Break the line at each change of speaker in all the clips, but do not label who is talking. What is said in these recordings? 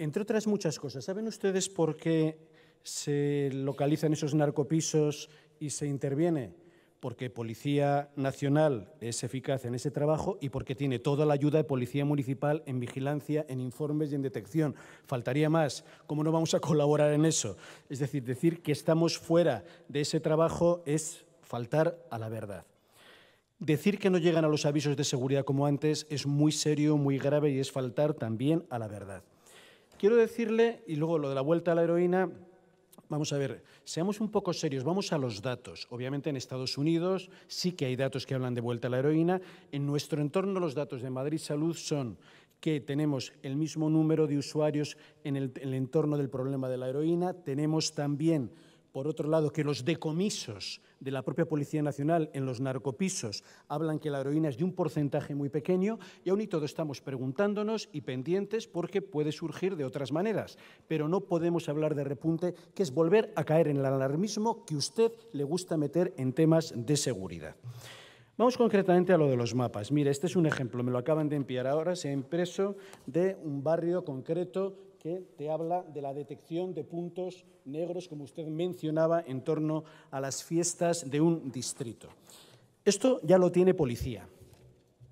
Entre otras muchas cosas, ¿saben ustedes por qué se localizan esos narcopisos y se interviene? Porque Policía Nacional es eficaz en ese trabajo y porque tiene toda la ayuda de Policía Municipal en vigilancia, en informes y en detección. Faltaría más. ¿Cómo no vamos a colaborar en eso? Es decir, decir que estamos fuera de ese trabajo es faltar a la verdad. Decir que no llegan a los avisos de seguridad como antes es muy serio, muy grave y es faltar también a la verdad. Quiero decirle, y luego lo de la vuelta a la heroína, Vamos a ver, seamos un poco serios, vamos a los datos. Obviamente en Estados Unidos sí que hay datos que hablan de vuelta a la heroína. En nuestro entorno los datos de Madrid Salud son que tenemos el mismo número de usuarios en el, entorno del problema de la heroína, tenemos también por otro lado, que los decomisos de la propia Policía Nacional en los narcopisos hablan que la heroína es de un porcentaje muy pequeño y aún y todo estamos preguntándonos y pendientes porque puede surgir de otras maneras. Pero no podemos hablar de repunte, que es volver a caer en el alarmismo que usted le gusta meter en temas de seguridad. Vamos concretamente a lo de los mapas. Mire, este es un ejemplo, me lo acaban de enviar ahora, se ha impreso de un barrio concreto que te habla de la detección de puntos negros, como usted mencionaba, en torno a las fiestas de un distrito. Esto ya lo tiene policía,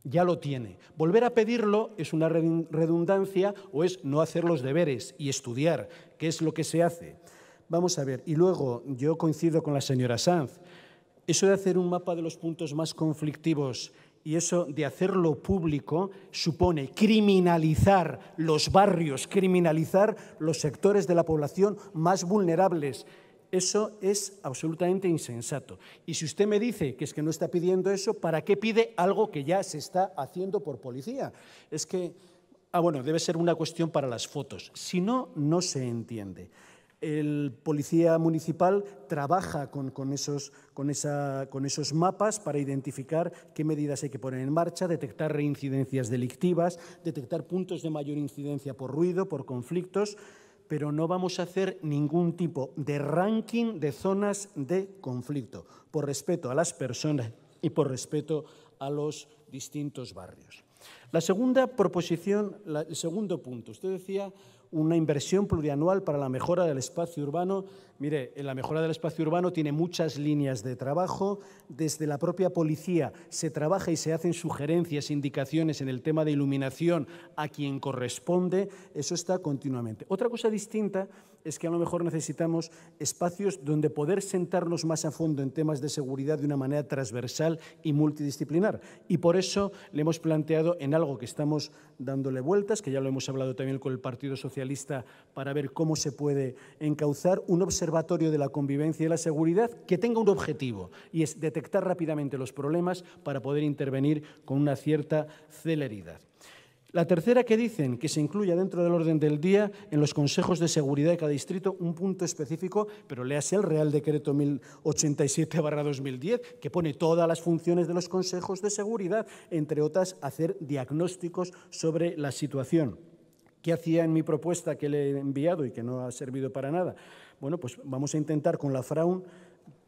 ya lo tiene. Volver a pedirlo es una redundancia o es no hacer los deberes y estudiar, qué es lo que se hace. Vamos a ver, y luego yo coincido con la señora Sanz, eso de hacer un mapa de los puntos más conflictivos y eso de hacerlo público supone criminalizar los barrios, criminalizar los sectores de la población más vulnerables. Eso es absolutamente insensato. Y si usted me dice que es que no está pidiendo eso, ¿para qué pide algo que ya se está haciendo por policía? Es que, ah, bueno, debe ser una cuestión para las fotos. Si no, no se entiende el policía municipal trabaja con, esos, con, esa, con, esos, mapas para identificar qué medidas hay que poner en marcha, detectar reincidencias delictivas, detectar puntos de mayor incidencia por ruido, por conflictos, pero no vamos a hacer ningún tipo de ranking de zonas de conflicto, por respeto a las personas y por respeto a los distintos barrios. La segunda proposición, el segundo punto, usted decía una inversión plurianual para la mejora del espacio urbano. Mire, en la mejora del espacio urbano tiene muchas líneas de trabajo. Desde la propia policía se trabaja y se hacen sugerencias, indicaciones en el tema de iluminación a quien corresponde. Eso está continuamente. Otra cosa distinta es que a lo mejor necesitamos espacios donde poder sentarnos más a fondo en temas de seguridad de una manera transversal y multidisciplinar. Y por eso le hemos planteado en algo que estamos dándole vueltas, que ya lo hemos hablado también con el Partido Socialista, lista para ver cómo se puede encauzar un observatorio de la convivencia y la seguridad que tenga un objetivo y es detectar rápidamente los problemas para poder intervenir con una cierta celeridad. La tercera que dicen que se incluya dentro del orden del día en los consejos de seguridad de cada distrito un punto específico, pero léase el Real Decreto 1087-2010, que pone todas las funciones de los consejos de seguridad, entre otras hacer diagnósticos sobre la situación. ¿Qué hacía en mi propuesta que le he enviado y que no ha servido para nada? Bueno, pues vamos a intentar con la FRAUN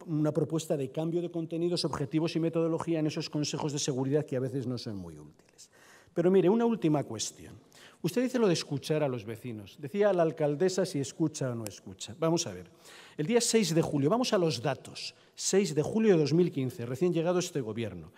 una propuesta de cambio de contenidos, objetivos y metodología en esos consejos de seguridad que a veces no son muy útiles. Pero mire, una última cuestión. Usted dice lo de escuchar a los vecinos. Decía la alcaldesa si escucha o no escucha. Vamos a ver. El día 6 de julio, vamos a los datos. 6 de julio de 2015, recién llegado este gobierno.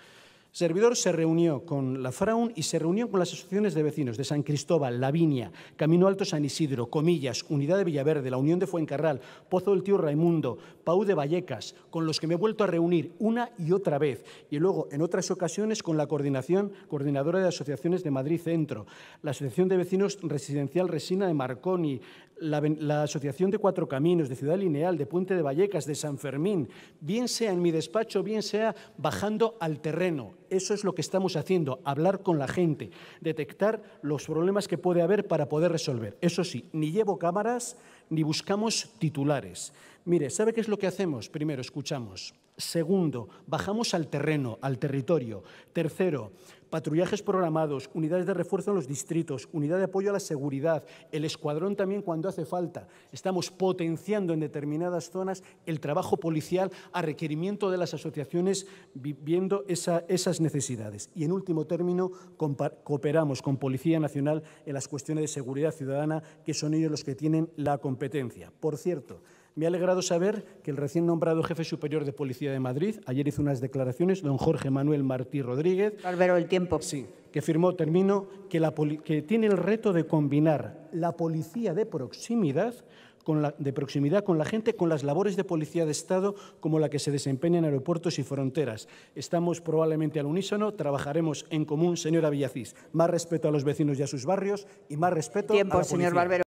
Servidor se reunió con la Fraun y se reunió con las asociaciones de vecinos de San Cristóbal, Lavinia, Camino Alto San Isidro, Comillas, Unidad de Villaverde, la Unión de Fuencarral, Pozo del Tío Raimundo, Pau de Vallecas, con los que me he vuelto a reunir una y otra vez, y luego en otras ocasiones con la coordinación, coordinadora de asociaciones de Madrid Centro, la Asociación de Vecinos Residencial Resina de Marconi, la, Asociación de Cuatro Caminos, de Ciudad Lineal, de Puente de Vallecas, de San Fermín, bien sea en mi despacho, bien sea bajando al terreno. Eso es lo que estamos haciendo, hablar con la gente, detectar los problemas que puede haber para poder resolver. Eso sí, ni llevo cámaras ni buscamos titulares. Mire, ¿sabe qué es lo que hacemos? Primero, escuchamos. Segundo, bajamos al terreno, al territorio. Tercero, patrullajes programados, unidades de refuerzo en los distritos, unidad de apoyo a la seguridad, el escuadrón también cuando hace falta. Estamos potenciando en determinadas zonas el trabajo policial a requerimiento de las asociaciones viviendo esas necesidades. Y en último término, cooperamos con Policía Nacional en las cuestiones de seguridad ciudadana, que son ellos los que tienen la competencia. Por cierto, me ha alegrado saber que el recién nombrado jefe superior de Policía de Madrid, ayer hizo unas declaraciones, don Jorge Manuel Martí Rodríguez. Barbero, el tiempo. Sí, que firmó, termino, que, la tiene el reto de combinar la policía de proximidad con la, proximidad con la gente, con las labores de policía de Estado como la que se desempeña en aeropuertos y fronteras. Estamos probablemente al unísono, trabajaremos en común, señora Villacís. Más respeto a los vecinos y a sus barrios y más respeto a la policía. señor Barbero.